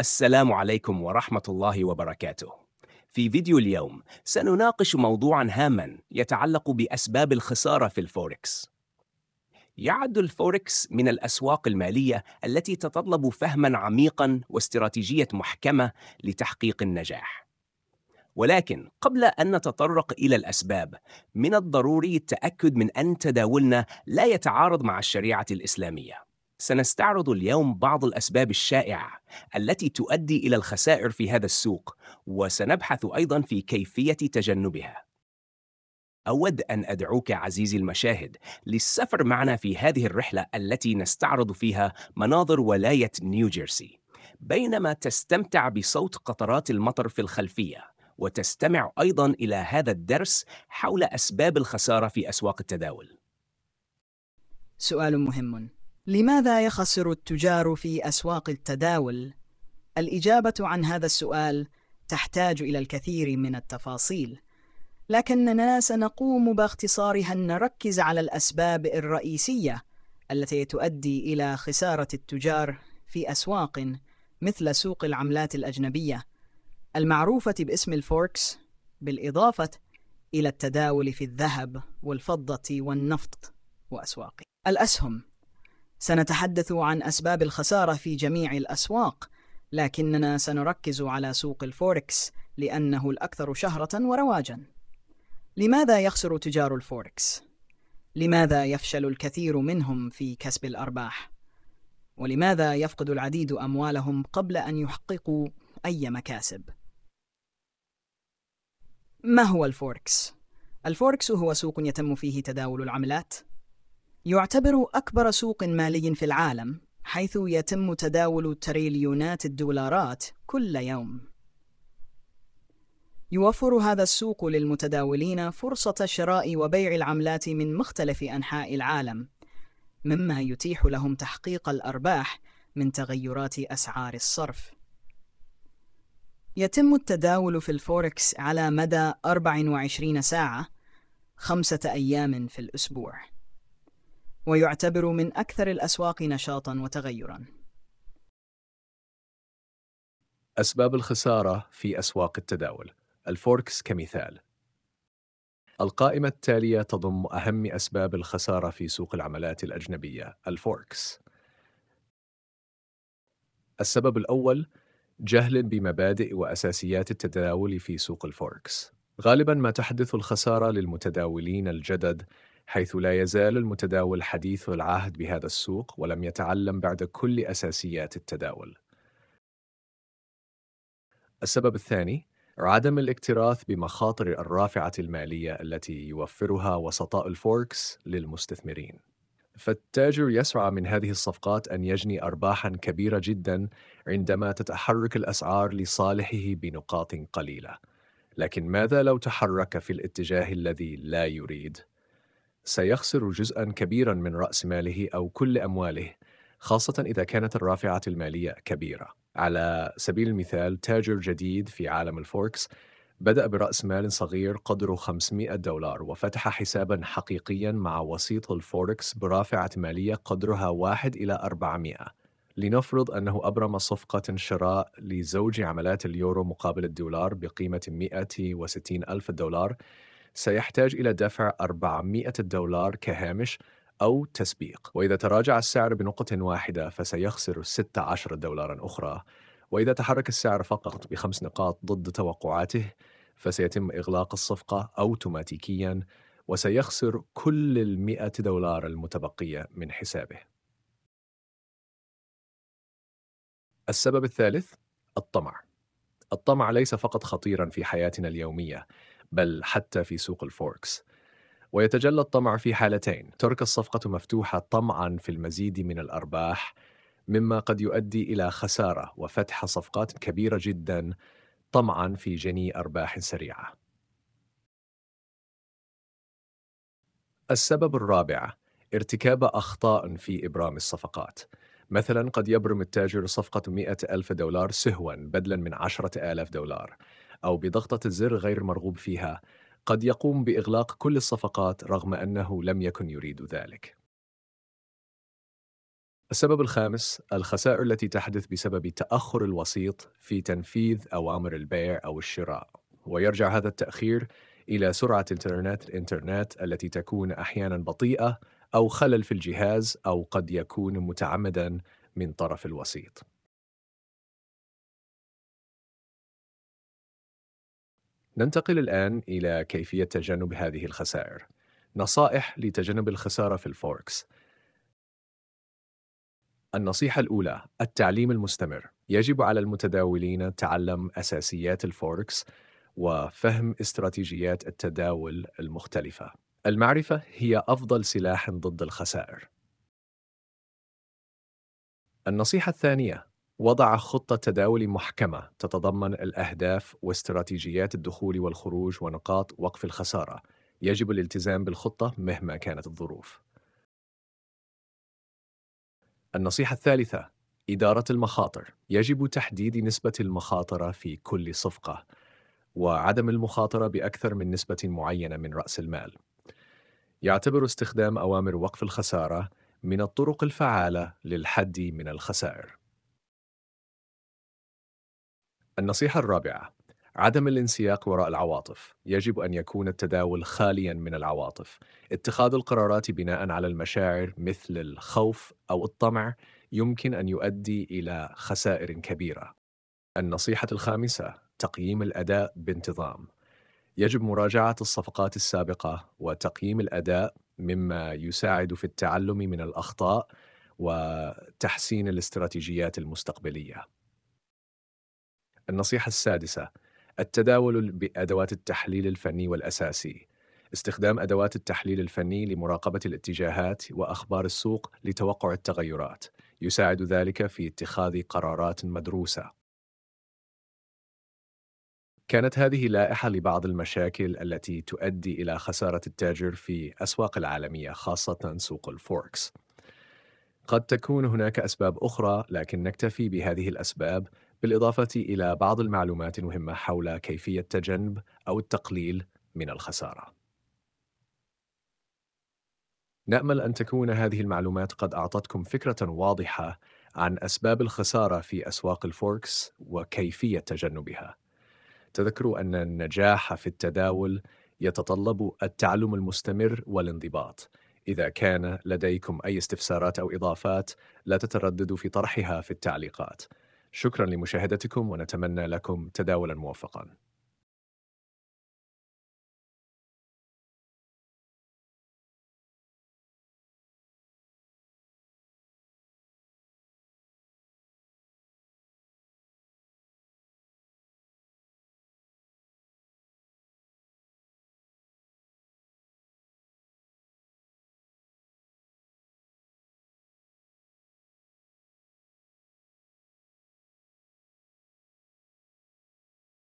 السلام عليكم ورحمة الله وبركاته. في فيديو اليوم سنناقش موضوعا هاما يتعلق بأسباب الخسارة في الفوركس. يعد الفوركس من الأسواق المالية التي تتطلب فهما عميقا واستراتيجية محكمة لتحقيق النجاح. ولكن قبل أن نتطرق إلى الأسباب، من الضروري التأكد من أن تداولنا لا يتعارض مع الشريعة الإسلامية. سنستعرض اليوم بعض الأسباب الشائعة التي تؤدي إلى الخسائر في هذا السوق، وسنبحث أيضًا في كيفية تجنبها. أود أن أدعوك عزيزي المشاهد للسفر معنا في هذه الرحلة التي نستعرض فيها مناظر ولاية نيوجيرسي، بينما تستمتع بصوت قطرات المطر في الخلفية، وتستمع أيضًا إلى هذا الدرس حول أسباب الخسارة في أسواق التداول. سؤال مهم لماذا يخسر التجار في أسواق التداول؟ الإجابة عن هذا السؤال تحتاج إلى الكثير من التفاصيل لكننا سنقوم باختصارها نركز على الأسباب الرئيسية التي تؤدي إلى خسارة التجار في أسواق مثل سوق العملات الأجنبية المعروفة باسم الفوركس بالإضافة إلى التداول في الذهب والفضة والنفط وأسواق الأسهم سنتحدث عن أسباب الخسارة في جميع الأسواق لكننا سنركز على سوق الفوركس لأنه الأكثر شهرة ورواجا لماذا يخسر تجار الفوركس؟ لماذا يفشل الكثير منهم في كسب الأرباح؟ ولماذا يفقد العديد أموالهم قبل أن يحققوا أي مكاسب؟ ما هو الفوركس؟ الفوركس هو سوق يتم فيه تداول العملات يعتبر أكبر سوق مالي في العالم حيث يتم تداول تريليونات الدولارات كل يوم يوفر هذا السوق للمتداولين فرصة شراء وبيع العملات من مختلف أنحاء العالم مما يتيح لهم تحقيق الأرباح من تغيرات أسعار الصرف يتم التداول في الفوركس على مدى 24 ساعة خمسة أيام في الأسبوع ويعتبر من أكثر الأسواق نشاطاً وتغيراً. أسباب الخسارة في أسواق التداول الفوركس كمثال القائمة التالية تضم أهم أسباب الخسارة في سوق العملات الأجنبية الفوركس السبب الأول جهل بمبادئ وأساسيات التداول في سوق الفوركس غالبا ما تحدث الخسارة للمتداولين الجدد حيث لا يزال المتداول حديث العهد بهذا السوق ولم يتعلم بعد كل أساسيات التداول. السبب الثاني عدم الاكتراث بمخاطر الرافعة المالية التي يوفرها وسطاء الفوركس للمستثمرين. فالتاجر يسعى من هذه الصفقات أن يجني أرباحًا كبيرة جدًا عندما تتحرك الأسعار لصالحه بنقاط قليلة. لكن ماذا لو تحرك في الاتجاه الذي لا يريد؟ سيخسر جزءًا كبيرًا من رأس ماله أو كل أمواله، خاصة إذا كانت الرافعة المالية كبيرة. على سبيل المثال، تاجر جديد في عالم الفوركس بدأ برأس مال صغير قدره 500 دولار، وفتح حسابًا حقيقيًا مع وسيط الفوركس برافعة مالية قدرها 1 إلى 400. لنفرض أنه أبرم صفقة شراء لزوج عملات اليورو مقابل الدولار بقيمة 160 ألف دولار سيحتاج إلى دفع 400 دولار كهامش أو تسبيق وإذا تراجع السعر بنقطة واحدة فسيخسر 16 دولارا أخرى وإذا تحرك السعر فقط بخمس نقاط ضد توقعاته فسيتم إغلاق الصفقة أوتوماتيكيا وسيخسر كل المئة دولار المتبقية من حسابه السبب الثالث الطمع الطمع ليس فقط خطيرا في حياتنا اليومية بل حتى في سوق الفوركس ويتجلى الطمع في حالتين ترك الصفقة مفتوحة طمعا في المزيد من الأرباح مما قد يؤدي إلى خسارة وفتح صفقات كبيرة جدا طمعا في جني أرباح سريعة السبب الرابع ارتكاب أخطاء في إبرام الصفقات مثلا قد يبرم التاجر صفقة 100 ألف دولار سهوا بدلا من 10 آلاف دولار أو بضغطة الزر غير مرغوب فيها قد يقوم بإغلاق كل الصفقات رغم أنه لم يكن يريد ذلك. السبب الخامس الخسائر التي تحدث بسبب تأخر الوسيط في تنفيذ أوامر البيع أو الشراء، ويرجع هذا التأخير إلى سرعة الإنترنت الإنترنت التي تكون أحيانا بطيئة أو خلل في الجهاز أو قد يكون متعمدا من طرف الوسيط. ننتقل الآن إلى كيفية تجنب هذه الخسائر. نصائح لتجنب الخسارة في الفوركس. النصيحة الأولى: التعليم المستمر. يجب على المتداولين تعلم أساسيات الفوركس وفهم استراتيجيات التداول المختلفة. المعرفة هي أفضل سلاح ضد الخسائر. النصيحة الثانية: وضع خطة تداول محكمة تتضمن الأهداف واستراتيجيات الدخول والخروج ونقاط وقف الخسارة. يجب الالتزام بالخطة مهما كانت الظروف. النصيحة الثالثة: إدارة المخاطر. يجب تحديد نسبة المخاطرة في كل صفقة، وعدم المخاطرة بأكثر من نسبة معينة من رأس المال. يعتبر استخدام أوامر وقف الخسارة من الطرق الفعالة للحد من الخسائر. النصيحة الرابعة عدم الانسياق وراء العواطف يجب أن يكون التداول خاليا من العواطف اتخاذ القرارات بناء على المشاعر مثل الخوف أو الطمع يمكن أن يؤدي إلى خسائر كبيرة النصيحة الخامسة تقييم الأداء بانتظام يجب مراجعة الصفقات السابقة وتقييم الأداء مما يساعد في التعلم من الأخطاء وتحسين الاستراتيجيات المستقبليه النصيحة السادسة التداول بأدوات التحليل الفني والأساسي استخدام أدوات التحليل الفني لمراقبة الاتجاهات وأخبار السوق لتوقع التغيرات يساعد ذلك في اتخاذ قرارات مدروسة كانت هذه لائحة لبعض المشاكل التي تؤدي إلى خسارة التاجر في أسواق العالمية خاصة سوق الفوركس قد تكون هناك أسباب أخرى لكن نكتفي بهذه الأسباب بالإضافة إلى بعض المعلومات المهمة حول كيفية تجنب أو التقليل من الخسارة. نأمل أن تكون هذه المعلومات قد أعطتكم فكرة واضحة عن أسباب الخسارة في أسواق الفوركس وكيفية تجنبها. تذكروا أن النجاح في التداول يتطلب التعلم المستمر والانضباط. إذا كان لديكم أي استفسارات أو إضافات، لا تترددوا في طرحها في التعليقات. شكرا لمشاهدتكم ونتمنى لكم تداولا موفقا